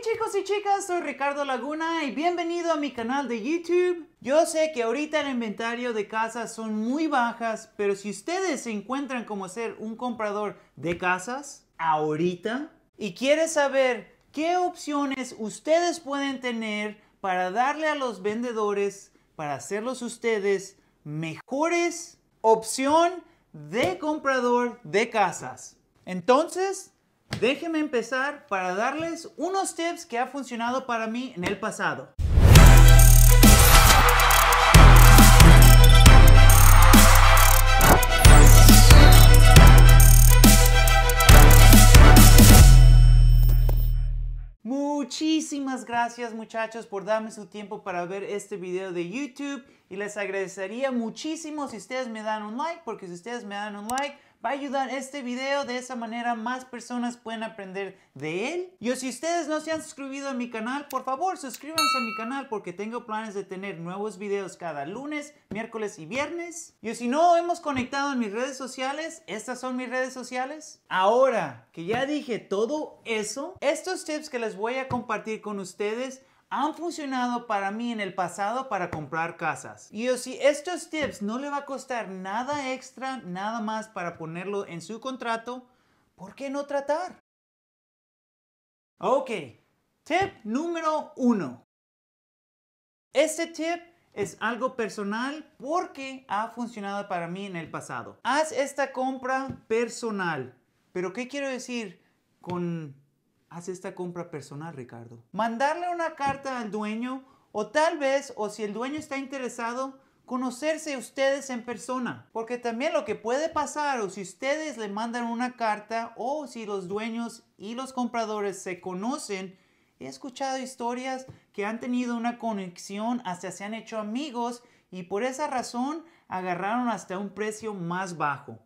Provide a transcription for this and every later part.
chicos y chicas, soy Ricardo Laguna y bienvenido a mi canal de YouTube. Yo sé que ahorita el inventario de casas son muy bajas, pero si ustedes se encuentran como ser un comprador de casas ahorita y quiere saber qué opciones ustedes pueden tener para darle a los vendedores, para hacerlos ustedes mejores opción de comprador de casas. Entonces, Déjenme empezar para darles unos tips que ha funcionado para mí en el pasado. Muchísimas gracias muchachos por darme su tiempo para ver este video de YouTube y les agradecería muchísimo si ustedes me dan un like porque si ustedes me dan un like va a ayudar este video. De esa manera más personas pueden aprender de él. Y si ustedes no se han suscrito a mi canal, por favor suscríbanse a mi canal porque tengo planes de tener nuevos videos cada lunes, miércoles y viernes. Y si no hemos conectado en mis redes sociales, estas son mis redes sociales. Ahora que ya dije todo eso, estos tips que les voy a compartir con ustedes han funcionado para mí en el pasado para comprar casas. Y yo si estos tips no le va a costar nada extra, nada más para ponerlo en su contrato, ¿por qué no tratar? Ok, tip número uno. Este tip es algo personal porque ha funcionado para mí en el pasado. Haz esta compra personal. Pero ¿qué quiero decir con hace esta compra personal, Ricardo. Mandarle una carta al dueño o tal vez, o si el dueño está interesado, conocerse ustedes en persona. Porque también lo que puede pasar, o si ustedes le mandan una carta, o si los dueños y los compradores se conocen, he escuchado historias que han tenido una conexión, hasta se han hecho amigos y por esa razón agarraron hasta un precio más bajo.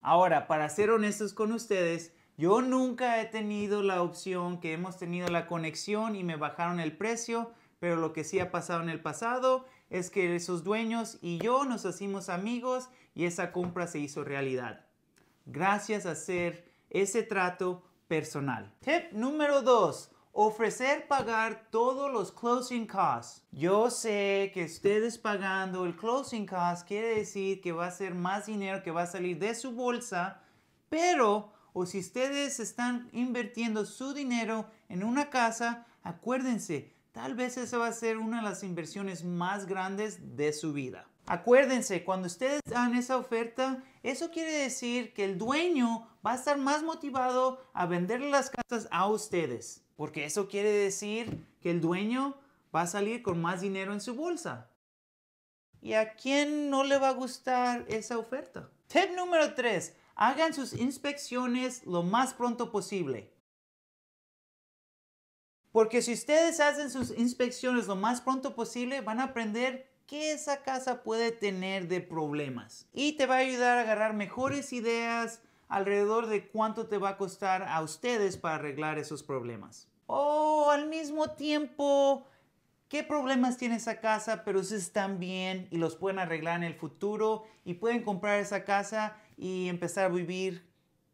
Ahora, para ser honestos con ustedes, yo nunca he tenido la opción que hemos tenido la conexión y me bajaron el precio, pero lo que sí ha pasado en el pasado es que esos dueños y yo nos hicimos amigos y esa compra se hizo realidad. Gracias a hacer ese trato personal. Tip número 2. Ofrecer pagar todos los closing costs. Yo sé que ustedes pagando el closing costs quiere decir que va a ser más dinero que va a salir de su bolsa, pero o si ustedes están invirtiendo su dinero en una casa, acuérdense, tal vez esa va a ser una de las inversiones más grandes de su vida. Acuérdense, cuando ustedes dan esa oferta, eso quiere decir que el dueño va a estar más motivado a venderle las casas a ustedes, porque eso quiere decir que el dueño va a salir con más dinero en su bolsa. ¿Y a quién no le va a gustar esa oferta? Tip número 3. Hagan sus inspecciones lo más pronto posible. Porque si ustedes hacen sus inspecciones lo más pronto posible, van a aprender qué esa casa puede tener de problemas. Y te va a ayudar a agarrar mejores ideas alrededor de cuánto te va a costar a ustedes para arreglar esos problemas. O oh, al mismo tiempo, qué problemas tiene esa casa, pero si están bien y los pueden arreglar en el futuro y pueden comprar esa casa y empezar a vivir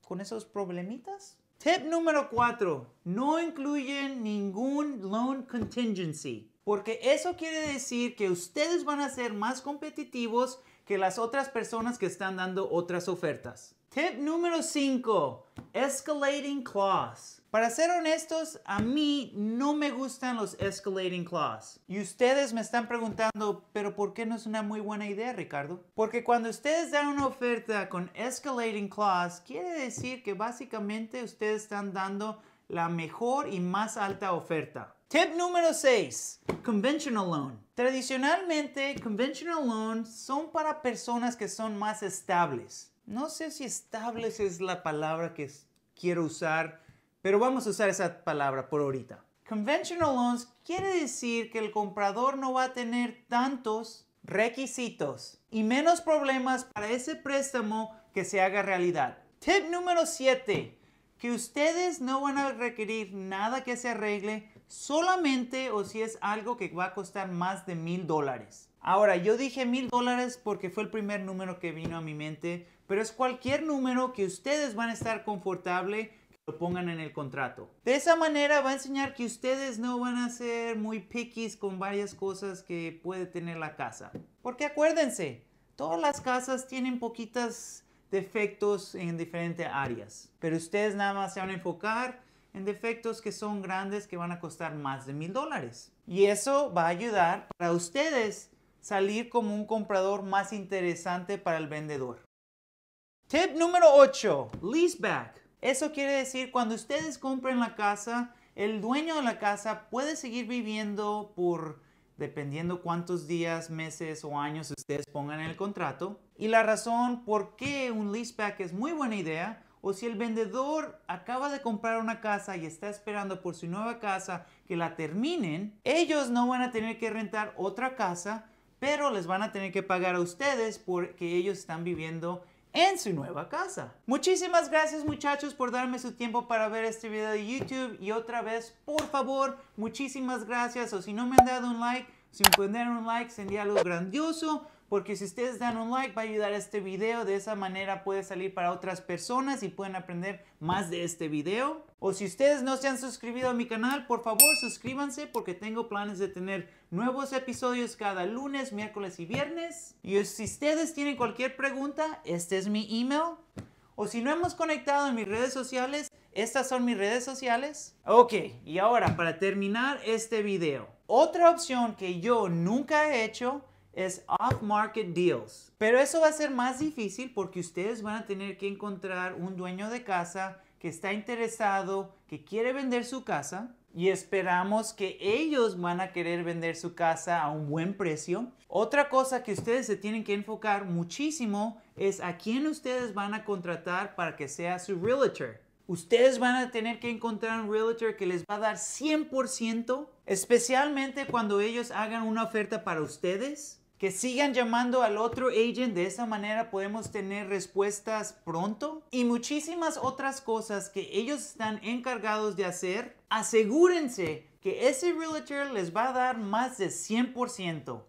con esos problemitas. Tip número 4. No incluyen ningún loan contingency. Porque eso quiere decir que ustedes van a ser más competitivos que las otras personas que están dando otras ofertas. Tip número 5. Escalating clause. Para ser honestos, a mí no me gustan los escalating clause. Y ustedes me están preguntando, pero ¿por qué no es una muy buena idea, Ricardo? Porque cuando ustedes dan una oferta con escalating clause, quiere decir que básicamente ustedes están dando la mejor y más alta oferta. Tip número 6. Conventional loan. Tradicionalmente, conventional loans son para personas que son más estables. No sé si estables es la palabra que quiero usar, pero vamos a usar esa palabra por ahorita. Conventional loans quiere decir que el comprador no va a tener tantos requisitos y menos problemas para ese préstamo que se haga realidad. Tip número 7 que ustedes no van a requerir nada que se arregle solamente o si es algo que va a costar más de mil dólares. Ahora, yo dije mil dólares porque fue el primer número que vino a mi mente, pero es cualquier número que ustedes van a estar confortable lo pongan en el contrato. De esa manera va a enseñar que ustedes no van a ser muy piquis con varias cosas que puede tener la casa. Porque acuérdense, todas las casas tienen poquitas defectos en diferentes áreas. Pero ustedes nada más se van a enfocar en defectos que son grandes que van a costar más de mil dólares. Y eso va a ayudar para ustedes salir como un comprador más interesante para el vendedor. Tip número 8, back. Eso quiere decir cuando ustedes compren la casa, el dueño de la casa puede seguir viviendo por dependiendo cuántos días, meses o años ustedes pongan en el contrato. Y la razón por qué un leaseback es muy buena idea o si el vendedor acaba de comprar una casa y está esperando por su nueva casa que la terminen, ellos no van a tener que rentar otra casa, pero les van a tener que pagar a ustedes porque ellos están viviendo en su nueva casa. Muchísimas gracias muchachos por darme su tiempo para ver este video de YouTube y otra vez, por favor, muchísimas gracias o si no me han dado un like, si me un like sería algo grandioso porque si ustedes dan un like va a ayudar a este video, de esa manera puede salir para otras personas y pueden aprender más de este video. O si ustedes no se han suscrito a mi canal, por favor suscríbanse porque tengo planes de tener nuevos episodios cada lunes, miércoles y viernes. Y si ustedes tienen cualquier pregunta, este es mi email. O si no hemos conectado en mis redes sociales, estas son mis redes sociales. Ok, y ahora para terminar este video. Otra opción que yo nunca he hecho es off-market deals. Pero eso va a ser más difícil porque ustedes van a tener que encontrar un dueño de casa que está interesado, que quiere vender su casa y esperamos que ellos van a querer vender su casa a un buen precio. Otra cosa que ustedes se tienen que enfocar muchísimo es a quién ustedes van a contratar para que sea su realtor. Ustedes van a tener que encontrar un realtor que les va a dar 100%, especialmente cuando ellos hagan una oferta para ustedes que sigan llamando al otro agent. De esa manera podemos tener respuestas pronto. Y muchísimas otras cosas que ellos están encargados de hacer. Asegúrense que ese realtor les va a dar más de 100%.